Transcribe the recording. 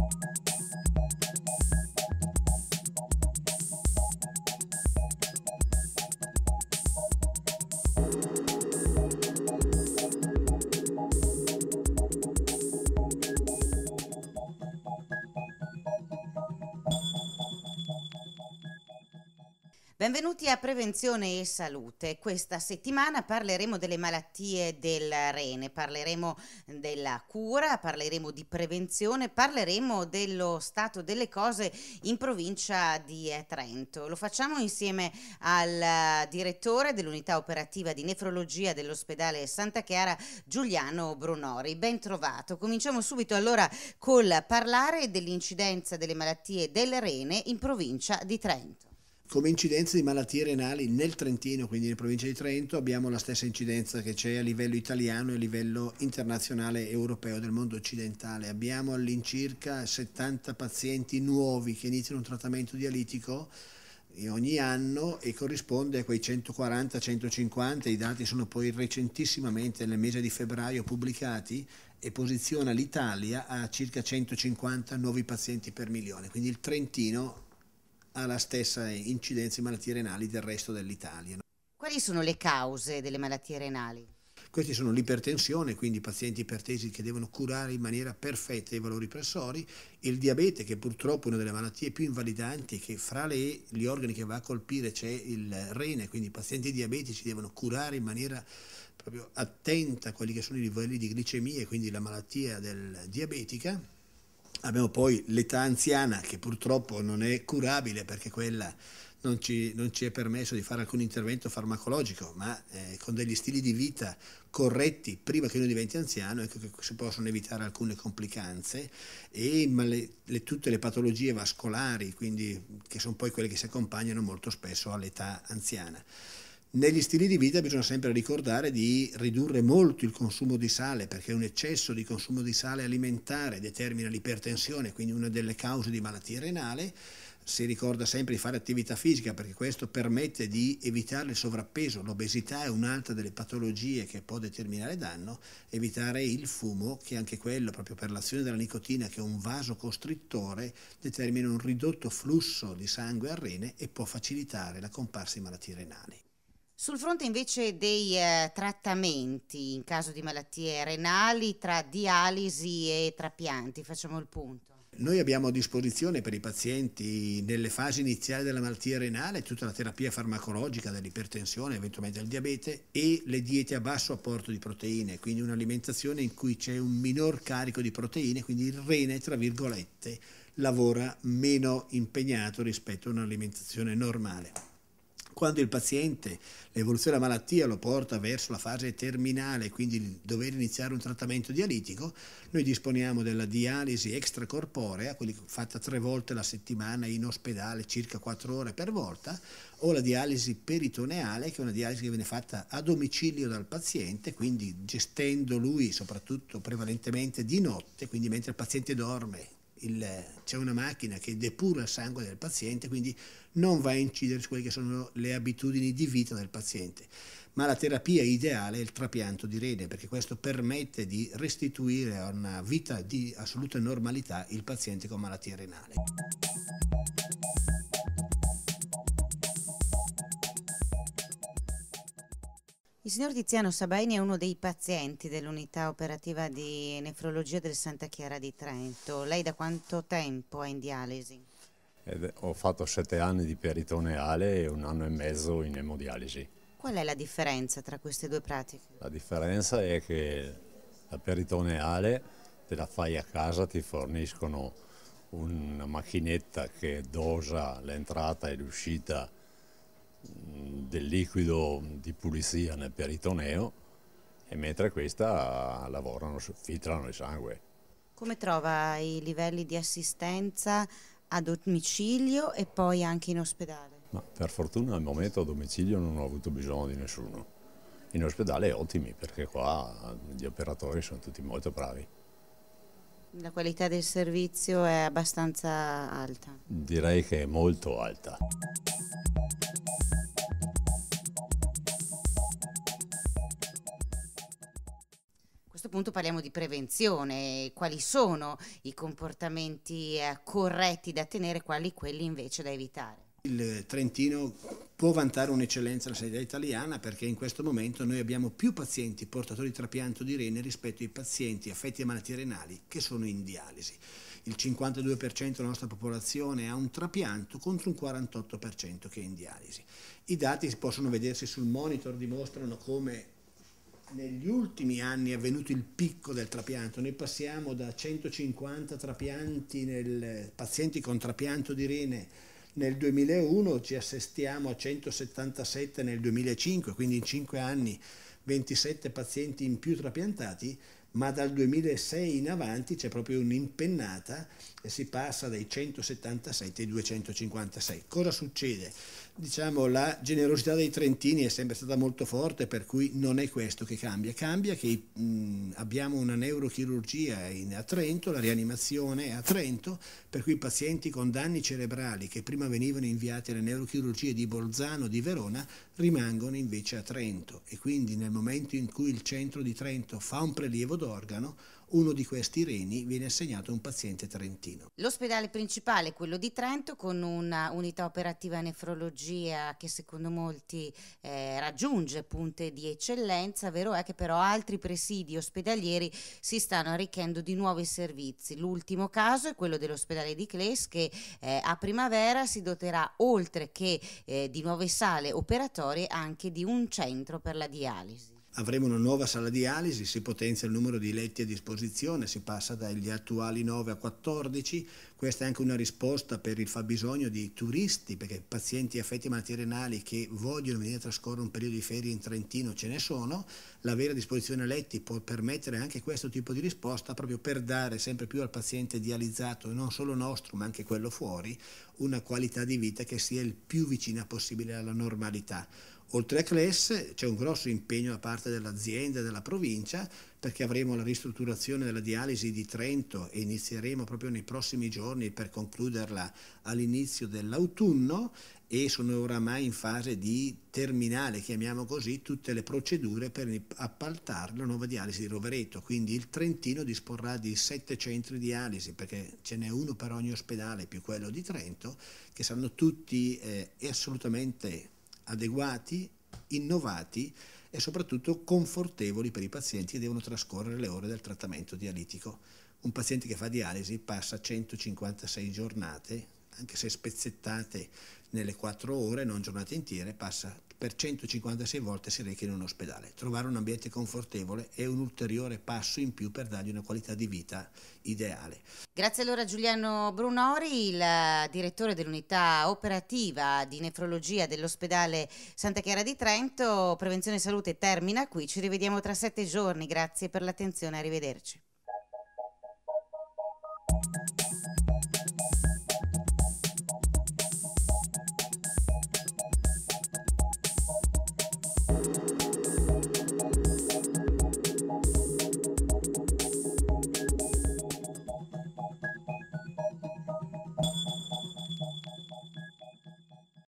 you Benvenuti a Prevenzione e Salute. Questa settimana parleremo delle malattie del rene, parleremo della cura, parleremo di prevenzione, parleremo dello stato delle cose in provincia di eh, Trento. Lo facciamo insieme al eh, direttore dell'unità operativa di nefrologia dell'ospedale Santa Chiara, Giuliano Brunori. Ben trovato. Cominciamo subito allora col parlare dell'incidenza delle malattie del rene in provincia di Trento. Come incidenza di malattie renali nel Trentino, quindi in provincia di Trento, abbiamo la stessa incidenza che c'è a livello italiano e a livello internazionale europeo del mondo occidentale. Abbiamo all'incirca 70 pazienti nuovi che iniziano un trattamento dialitico ogni anno e corrisponde a quei 140-150, i dati sono poi recentissimamente nel mese di febbraio pubblicati e posiziona l'Italia a circa 150 nuovi pazienti per milione, quindi il Trentino ha la stessa incidenza di malattie renali del resto dell'Italia. Quali sono le cause delle malattie renali? Questi sono l'ipertensione, quindi pazienti ipertesi che devono curare in maniera perfetta i valori pressori, il diabete che purtroppo è una delle malattie più invalidanti, che fra le, gli organi che va a colpire c'è il rene, quindi i pazienti diabetici devono curare in maniera proprio attenta a quelli che sono i livelli di glicemia, quindi la malattia del, diabetica Abbiamo poi l'età anziana che purtroppo non è curabile perché quella non ci, non ci è permesso di fare alcun intervento farmacologico, ma eh, con degli stili di vita corretti prima che uno diventi anziano ecco che si possono evitare alcune complicanze e le, le, tutte le patologie vascolari, quindi, che sono poi quelle che si accompagnano molto spesso all'età anziana. Negli stili di vita bisogna sempre ricordare di ridurre molto il consumo di sale perché un eccesso di consumo di sale alimentare determina l'ipertensione, quindi una delle cause di malattia renale. Si ricorda sempre di fare attività fisica perché questo permette di evitare il sovrappeso, l'obesità è un'altra delle patologie che può determinare danno, evitare il fumo che anche quello proprio per l'azione della nicotina che è un vaso costrittore determina un ridotto flusso di sangue al rene e può facilitare la comparsa di malattie renali. Sul fronte invece dei eh, trattamenti in caso di malattie renali tra dialisi e trapianti, facciamo il punto. Noi abbiamo a disposizione per i pazienti nelle fasi iniziali della malattia renale tutta la terapia farmacologica dell'ipertensione, eventualmente del diabete e le diete a basso apporto di proteine, quindi un'alimentazione in cui c'è un minor carico di proteine, quindi il rene, tra virgolette, lavora meno impegnato rispetto a un'alimentazione normale quando il paziente, l'evoluzione della malattia lo porta verso la fase terminale, quindi dover iniziare un trattamento dialitico, noi disponiamo della dialisi extracorporea, quindi fatta tre volte la settimana in ospedale, circa quattro ore per volta, o la dialisi peritoneale, che è una dialisi che viene fatta a domicilio dal paziente, quindi gestendo lui soprattutto prevalentemente di notte, quindi mentre il paziente dorme c'è una macchina che depura il sangue del paziente, quindi non va a incidere su quelle che sono le abitudini di vita del paziente. Ma la terapia ideale è il trapianto di rene, perché questo permette di restituire a una vita di assoluta normalità il paziente con malattia renale. signor Tiziano Sabaini è uno dei pazienti dell'unità operativa di nefrologia del Santa Chiara di Trento. Lei da quanto tempo è in dialisi? ho fatto sette anni di peritoneale e un anno e mezzo in emodialisi. Qual è la differenza tra queste due pratiche? La differenza è che la peritoneale te la fai a casa, ti forniscono una macchinetta che dosa l'entrata e l'uscita del liquido di pulizia nel peritoneo e mentre questa lavorano, filtrano il sangue. Come trova i livelli di assistenza a domicilio e poi anche in ospedale? Ma per fortuna al momento a domicilio non ho avuto bisogno di nessuno. In ospedale ottimi perché qua gli operatori sono tutti molto bravi. La qualità del servizio è abbastanza alta? Direi che è molto alta. punto parliamo di prevenzione, quali sono i comportamenti eh, corretti da tenere, quali quelli invece da evitare? Il Trentino può vantare un'eccellenza nella sanità italiana perché in questo momento noi abbiamo più pazienti portatori di trapianto di rene rispetto ai pazienti affetti da malattie renali che sono in dialisi. Il 52% della nostra popolazione ha un trapianto contro un 48% che è in dialisi. I dati possono vedersi sul monitor, dimostrano come negli ultimi anni è avvenuto il picco del trapianto, noi passiamo da 150 trapianti nel, pazienti con trapianto di rene nel 2001, ci assistiamo a 177 nel 2005, quindi in 5 anni 27 pazienti in più trapiantati, ma dal 2006 in avanti c'è proprio un'impennata e si passa dai 177 ai 256. Cosa succede? diciamo, la generosità dei trentini è sempre stata molto forte, per cui non è questo che cambia. Cambia che mh, abbiamo una neurochirurgia in, a Trento, la rianimazione è a Trento, per cui pazienti con danni cerebrali che prima venivano inviati alle neurochirurgie di Bolzano, di Verona, rimangono invece a Trento e quindi nel momento in cui il centro di Trento fa un prelievo d'organo, uno di questi reni viene assegnato a un paziente trentino. L'ospedale principale, è quello di Trento, con una unità operativa nefrologia che secondo molti eh, raggiunge punte di eccellenza, vero è che però altri presidi ospedalieri si stanno arricchendo di nuovi servizi. L'ultimo caso è quello dell'ospedale di Cles che eh, a primavera si doterà oltre che eh, di nuove sale operatorie anche di un centro per la dialisi. Avremo una nuova sala dialisi, si potenzia il numero di letti a disposizione, si passa dagli attuali 9 a 14. Questa è anche una risposta per il fabbisogno di turisti, perché pazienti affetti malattie renali che vogliono venire a trascorrere un periodo di ferie in Trentino ce ne sono. L'avere a disposizione letti può permettere anche questo tipo di risposta proprio per dare sempre più al paziente dializzato, non solo nostro ma anche quello fuori, una qualità di vita che sia il più vicina possibile alla normalità. Oltre a CLES c'è un grosso impegno da parte dell'azienda e della provincia perché avremo la ristrutturazione della dialisi di Trento e inizieremo proprio nei prossimi giorni per concluderla all'inizio dell'autunno e sono oramai in fase di terminale, chiamiamo così, tutte le procedure per appaltare la nuova dialisi di Rovereto. Quindi il Trentino disporrà di sette centri dialisi, perché ce n'è uno per ogni ospedale più quello di Trento, che saranno tutti eh, assolutamente adeguati, innovati e soprattutto confortevoli per i pazienti che devono trascorrere le ore del trattamento dialitico. Un paziente che fa dialisi passa 156 giornate anche se spezzettate nelle quattro ore, non giornate intiere, passa per 156 volte si reca in un ospedale. Trovare un ambiente confortevole è un ulteriore passo in più per dargli una qualità di vita ideale. Grazie allora Giuliano Brunori, il direttore dell'unità operativa di nefrologia dell'ospedale Santa Chiara di Trento. Prevenzione Salute termina qui, ci rivediamo tra sette giorni. Grazie per l'attenzione, arrivederci.